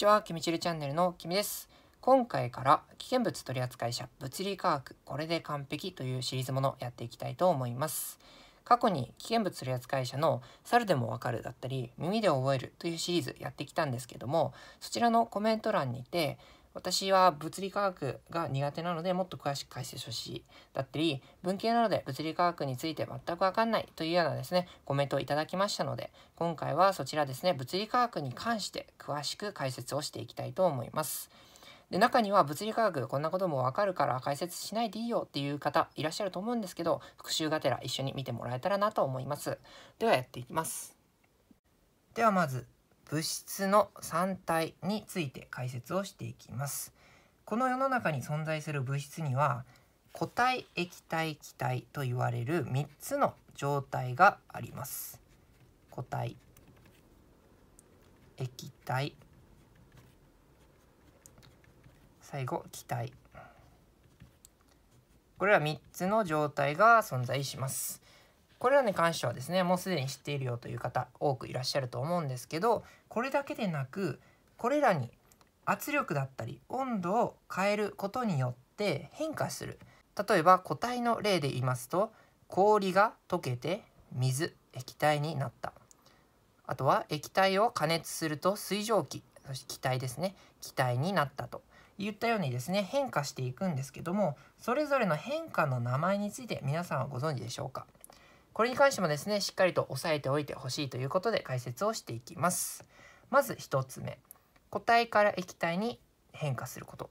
ちは、きみちるチャンネルのきみです。今回から危険物取扱者物理科学これで完璧というシリーズものやっていきたいと思います。過去に危険物取扱者の猿でもわかるだったり耳で覚えるというシリーズやってきたんですけどもそちらのコメント欄にて私は物理科学が苦手なのでもっと詳しく解説してしいだったり文系なので物理科学について全くわかんないというようなですねコメントをいただきましたので今回はそちらですね物理科学に関して詳しく解説をしていきたいと思います。で中には物理科学こんなこともわかるから解説しないでいいよっていう方いらっしゃると思うんですけど復習がてら一緒に見てもらえたらなと思います。ではやっていきます。ではまず物質の三体について解説をしていきますこの世の中に存在する物質には固体液体気体と言われる3つの状態があります固体液体最後気体これら3つの状態が存在しますこれらに関してはですねもうすでに知っているよという方多くいらっしゃると思うんですけどこれだけでなくこれらに圧力だったり温度を変えることによって変化する例えば固体の例で言いますと氷が溶けて水液体になったあとは液体を加熱すると水蒸気そして気体ですね気体になったと言ったようにですね変化していくんですけどもそれぞれの変化の名前について皆さんはご存知でしょうかこれに関してもですね、しっかりと押さえておいてほしいということで解説をしていきます。まず1つ目、固体から液体に変化すること。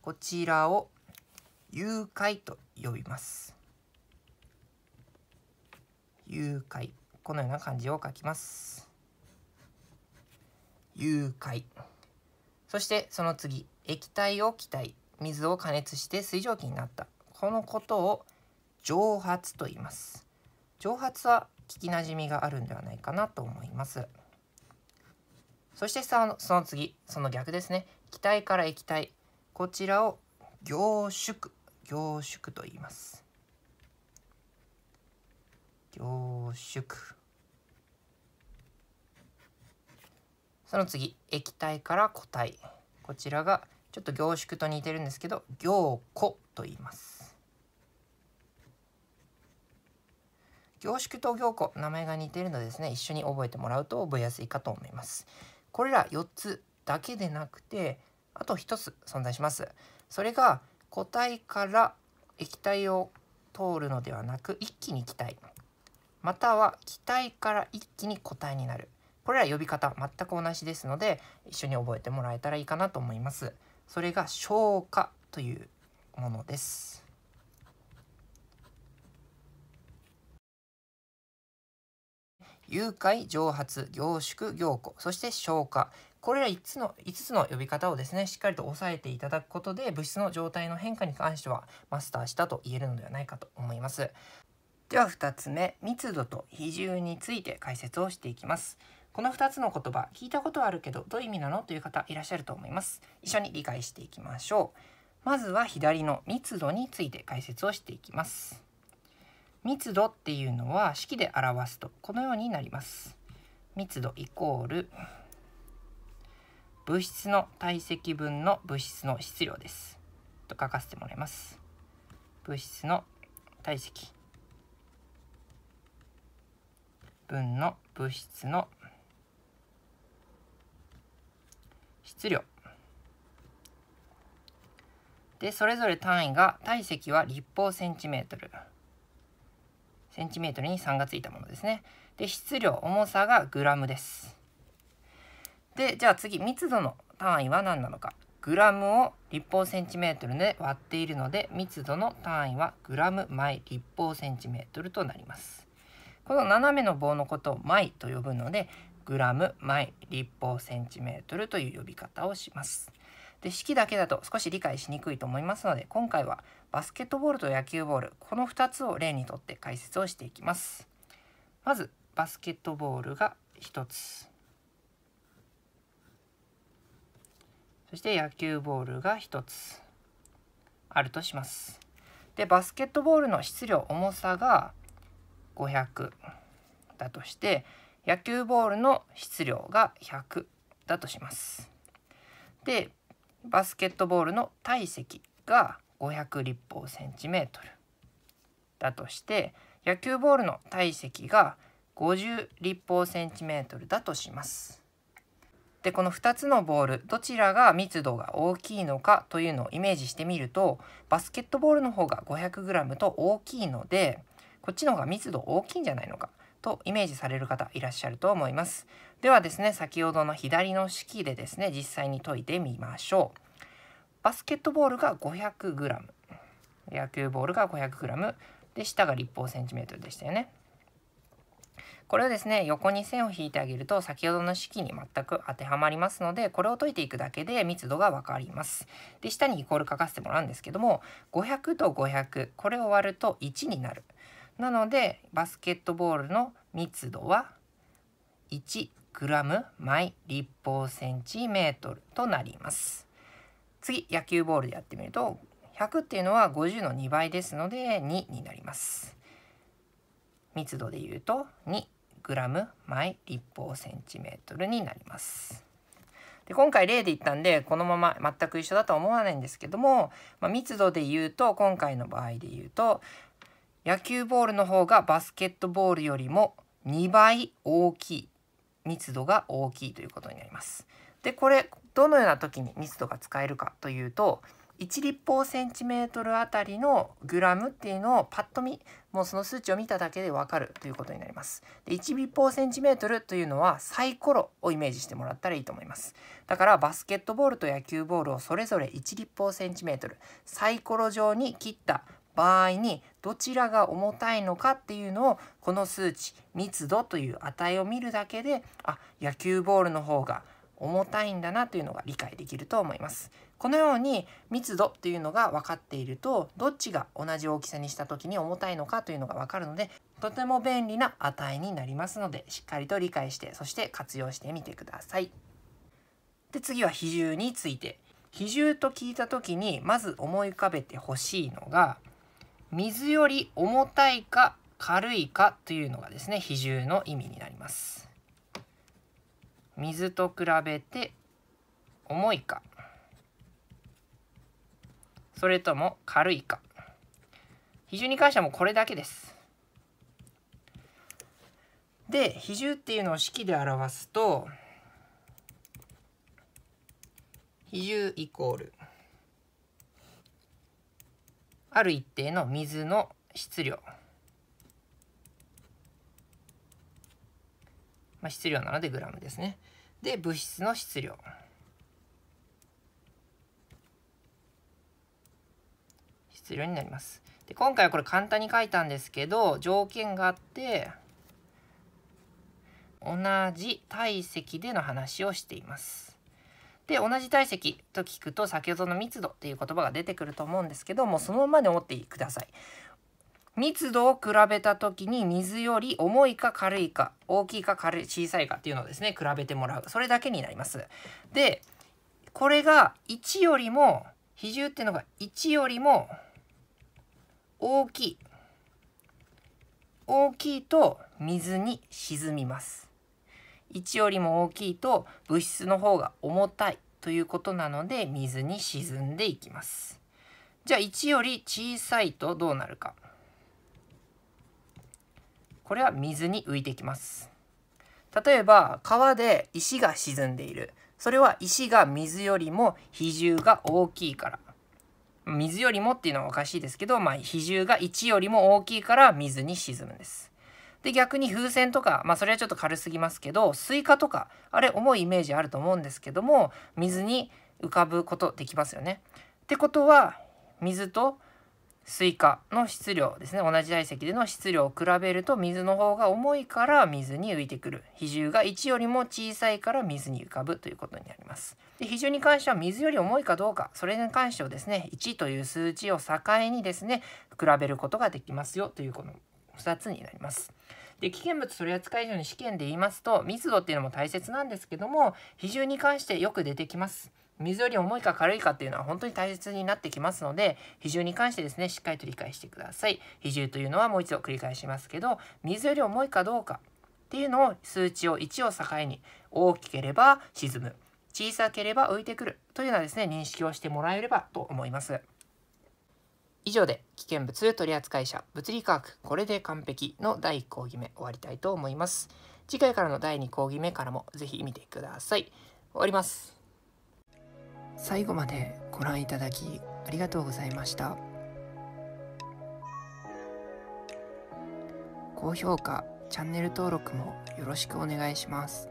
こちらを融解と呼びます。融解。このような漢字を書きます。融解。そしてその次、液体を気体、水を加熱して水蒸気になった。このことを蒸発と言います蒸発は聞きなじみがあるんではないかなと思いますそしてそのその次その逆ですね気体から液体こちらを凝縮凝縮と言います凝縮その次液体から固体こちらがちょっと凝縮と似てるんですけど凝固と言います凝縮と凝固名前が似ているのでですね一緒に覚えてもらうと覚えやすいかと思いますこれら4つだけでなくてあと1つ存在しますそれが固体から液体を通るのではなく一気に気体または気体から一気に固体になるこれら呼び方全く同じですので一緒に覚えてもらえたらいいかなと思いますそれが消化というものです誘拐、蒸発、凝縮、凝固、そして消化。これら5つの ,5 つの呼び方をですね、しっかりと押さえていただくことで、物質の状態の変化に関してはマスターしたと言えるのではないかと思います。では2つ目、密度と比重について解説をしていきます。この2つの言葉、聞いたことあるけど、どういう意味なのという方いらっしゃると思います。一緒に理解していきましょう。まずは左の密度について解説をしていきます。密度っていうのは式で表すとこのようになります。密度イコール物質の体積分の物質の質量です。と書かせてもらいます。物質の体積分の物質の質量でそれぞれ単位が体積は立方センチメートルセンチメートルに3がついたものですね。で、質量、重さがグラムです。で、じゃあ次、密度の単位は何なのか。グラムを立方センチメートルで割っているので、密度の単位はグラム毎立方センチメートルとなります。この斜めの棒のことを毎と呼ぶので、グラム毎立方センチメートルという呼び方をします。で式だけだと少し理解しにくいと思いますので今回はバスケットボールと野球ボールこの2つを例にとって解説をしていきますまずバスケットボールが1つそして野球ボールが1つあるとしますでバスケットボールの質量重さが500だとして野球ボールの質量が100だとしますでバスケットボールの体積が500立方センチメートルだとして野球ボールの体積が50立方センチメートルだとします。でこの2つのボールどちらが密度が大きいのかというのをイメージしてみるとバスケットボールの方が 500g と大きいのでこっちの方が密度大きいんじゃないのかとイメージされる方いらっしゃると思います。ではですね先ほどの左の式でですね実際に解いてみましょう。バスケットボールが 500g 野球ボールが 500g で下が立方センチメートルでしたよね。これをですね横に線を引いてあげると先ほどの式に全く当てはまりますのでこれを解いていくだけで密度が分かります。で下にイコール書かせてもらうんですけども500と500これを割ると1になる。なのでバスケットボールの密度は1グラム毎立方センチメートルとなります。次、野球ボールでやってみると、100っていうのは50の2倍ですので2になります。密度で言うと2グラム毎立方センチメートルになります。で今回例で言ったんでこのまま全く一緒だとは思わないんですけども、まあ、密度で言うと今回の場合で言うと野球ボールの方がバスケットボールよりも2倍大きい密度が大きいということになります。でこれどのような時に密度が使えるかというと1立方センチメートルあたりのグラムっていうのをパッと見もうその数値を見ただけでわかるということになります。で1立方センチメートルというのはサイコロをイメージしてもらったらいいと思います。だからバスケットボールと野球ボールをそれぞれ1立方センチメートルサイコロ状に切った場合にどちらが重たいのかっていうのをこの数値密度という値を見るだけであ野球ボールの方が重たいんだなというのが理解できると思います。このように密度というのが分かっているとどっちが同じ大きさにした時に重たいのかというのが分かるのでとても便利な値になりますのでしっかりと理解してそして活用してみてください。で次は比重について比重と聞いた時にまず思い浮かべてほしいのが水より重たいか軽いかというのがですね比重の意味になります水と比べて重いかそれとも軽いか比重に関してはもうこれだけですで比重っていうのを式で表すと比重イコールある一定の水の質量、まあ、質量なのでグラムですねで物質の質量質量になりますで今回はこれ簡単に書いたんですけど条件があって同じ体積での話をしていますで同じ体積と聞くと先ほどの密度っていう言葉が出てくると思うんですけどもそのままで思ってください。密度を比べた時に水より重いか軽いか大きいか軽い小さいかっていうのをですね比べてもらうそれだけになります。でこれが1よりも比重っていうのが1よりも大きい大きいと水に沈みます。1よりも大きいと物質の方が重たいということなので水に沈んでいきます。じゃあ1より小さいとどうなるか。これは水に浮いてきます。例えば川で石が沈んでいる。それは石が水よりも比重が大きいから。水よりもっていうのはおかしいですけど、まあ、比重が1よりも大きいから水に沈むんです。で逆に風船とか、まあ、それはちょっと軽すぎますけどスイカとかあれ重いイメージあると思うんですけども水に浮かぶことできますよね。ってことは水とスイカの質量ですね同じ体積での質量を比べると水の方が重いから水に浮いてくる比重が1よりも小さいから水に浮かぶということになりますで比重に関しては水より重いかどうかそれに関してをですね1という数値を境にですね比べることができますよというこの2つになります。で危険物取扱所に試験で言いますと密度っていうのも大切なんですけども比重に関してよく出てきます。水より重いか軽いかっていうのは本当に大切になってきますので比重に関してですねしっかりと理解してください比重というのはもう一度繰り返しますけど水より重いかどうかっていうのを数値を1を境に大きければ沈む小さければ浮いてくるというようなですね認識をしてもらえればと思います。以上で危険物取扱者物理科学これで完璧の第1講義目終わりたいと思います次回からの第2講義目からもぜひ見てください終わります最後までご覧いただきありがとうございました高評価チャンネル登録もよろしくお願いします